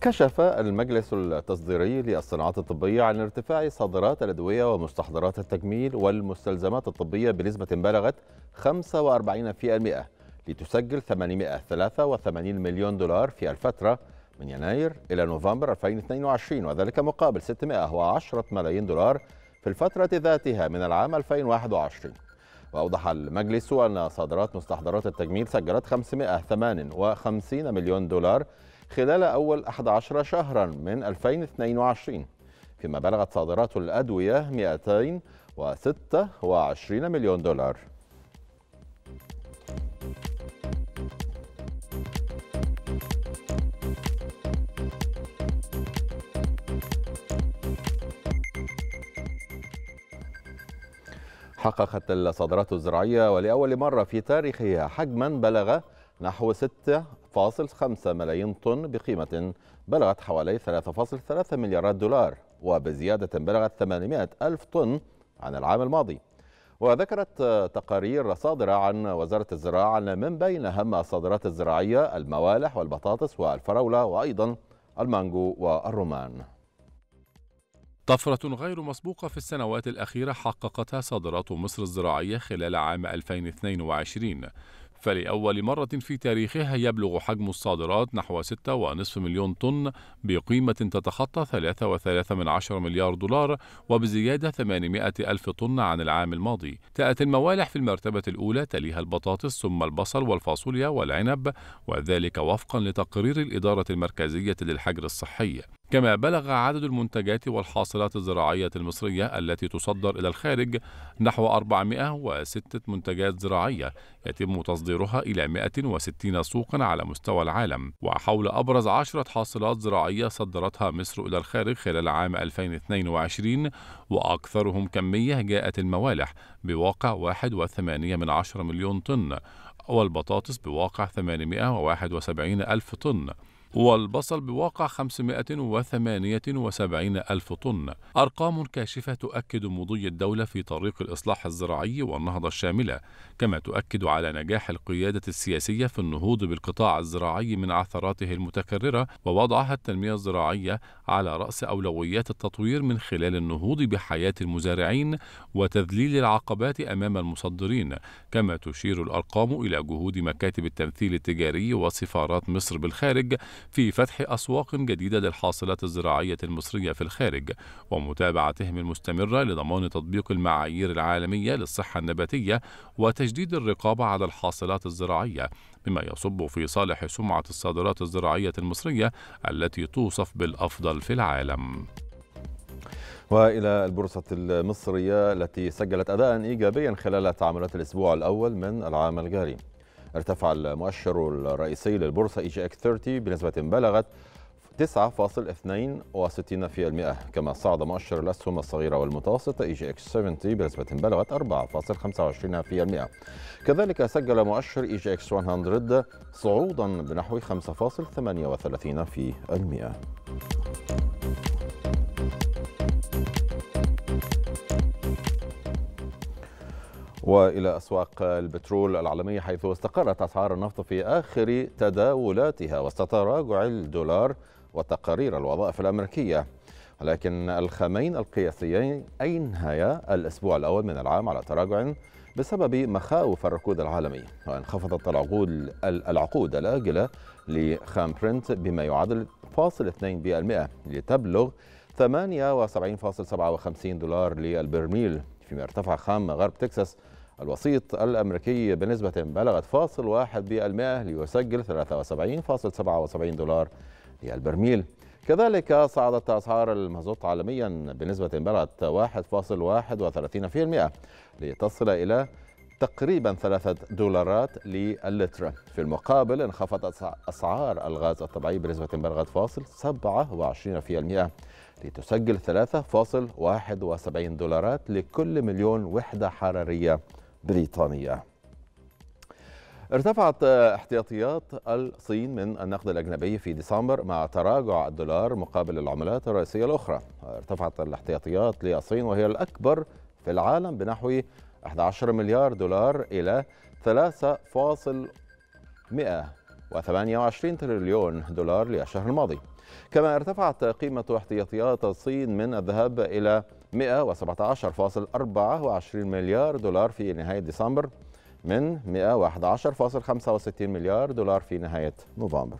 كشف المجلس التصديري للصناعات الطبية عن ارتفاع صادرات الأدوية ومستحضرات التجميل والمستلزمات الطبية بنسبة بلغت 45% لتسجل 883 مليون دولار في الفترة من يناير إلى نوفمبر 2022 وذلك مقابل 610 ملايين دولار في الفترة ذاتها من العام 2021 وأوضح المجلس أن صادرات مستحضرات التجميل سجلت 558 مليون دولار خلال أول 11 شهرا من 2022 فيما بلغت صادرات الأدوية 226 مليون دولار حققت الصادرات الزراعية ولأول مرة في تاريخها حجما بلغ نحو 1.5 ملايين طن بقيمة بلغت حوالي 3.3 مليارات دولار وبزيادة بلغت 800 ألف طن عن العام الماضي وذكرت تقارير صادرة عن وزارة الزراعة أن من بين أهم الصادرات الزراعية الموالح والبطاطس والفراولة وأيضا المانجو والرمان طفرة غير مسبوقة في السنوات الأخيرة حققتها صادرات مصر الزراعية خلال عام 2022 فلأول مرة في تاريخها يبلغ حجم الصادرات نحو 6.5 مليون طن بقيمة تتخطى 3.3 مليار دولار وبزيادة 800 ألف طن عن العام الماضي تأتي الموالح في المرتبة الأولى تليها البطاطس ثم البصل والفاصوليا والعنب وذلك وفقا لتقرير الإدارة المركزية للحجر الصحي كما بلغ عدد المنتجات والحاصلات الزراعية المصرية التي تصدر إلى الخارج نحو 406 منتجات زراعية يتم تصديرها إلى 160 سوقا على مستوى العالم وحول أبرز عشرة حاصلات زراعية صدرتها مصر إلى الخارج خلال عام 2022 وأكثرهم كمية جاءت الموالح بواقع 1.8 من مليون طن والبطاطس بواقع 871 ألف طن والبصل بواقع 578 ألف طن أرقام كاشفة تؤكد مضي الدولة في طريق الإصلاح الزراعي والنهضة الشاملة كما تؤكد على نجاح القيادة السياسية في النهوض بالقطاع الزراعي من عثراته المتكررة ووضعها التنمية الزراعية على رأس أولويات التطوير من خلال النهوض بحياة المزارعين وتذليل العقبات أمام المصدرين كما تشير الأرقام إلى جهود مكاتب التمثيل التجاري وسفارات مصر بالخارج في فتح أسواق جديدة للحاصلات الزراعية المصرية في الخارج ومتابعتهم المستمرة لضمان تطبيق المعايير العالمية للصحة النباتية وتجديد الرقابة على الحاصلات الزراعية مما يصب في صالح سمعة الصادرات الزراعية المصرية التي توصف بالأفضل في العالم والى البورصه المصريه التي سجلت اداء ايجابيا خلال تعاملات الاسبوع الاول من العام الجاري ارتفع المؤشر الرئيسي للبورصة إي جي إكس 30 بنسبة بلغت 9.62% كما صعد مؤشر الأسهم الصغيرة والمتوسطة إي جي إكس 70 بنسبة بلغت 4.25% كذلك سجل مؤشر إي جي إكس 100 صعودا بنحو 5.38% والى اسواق البترول العالميه حيث استقرت اسعار النفط في اخر تداولاتها وسط تراجع الدولار وتقارير الوظائف الامريكيه لكن الخامين القياسيين انهيا الاسبوع الاول من العام على تراجع بسبب مخاوف الركود العالمي وانخفضت العقود العقود الاجله لخام برنت بما يعادل 0.2% لتبلغ 78.57 دولار للبرميل فيما ارتفع خام غرب تكساس الوسيط الأمريكي بنسبة بلغت فاصل واحد بالمئة ليسجل 73.77 دولار للبرميل كذلك صعدت أسعار المازوت عالميا بنسبة بلغت 1.31% لتصل إلى تقريبا ثلاثة دولارات للتر في المقابل انخفضت أسعار الغاز الطبيعي بنسبة بلغت فاصل 27% لتسجل 3.71 دولارات لكل مليون وحدة حرارية بريطانية ارتفعت احتياطيات الصين من النقد الأجنبي في ديسمبر مع تراجع الدولار مقابل العملات الرئيسية الأخرى ارتفعت الاحتياطيات للصين وهي الأكبر في العالم بنحو 11 مليار دولار إلى 3.128 تريليون دولار للشهر الماضي كما ارتفعت قيمة احتياطيات الصين من الذهب إلى 117.24 مليار دولار في نهاية ديسمبر من 111.65 مليار دولار في نهاية نوفمبر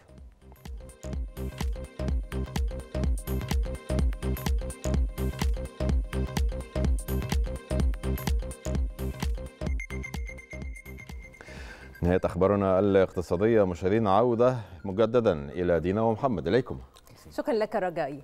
نهاية أخبارنا الاقتصادية مشاهدينا عودة مجددا إلى دينا ومحمد إليكم شكرا لك رجائي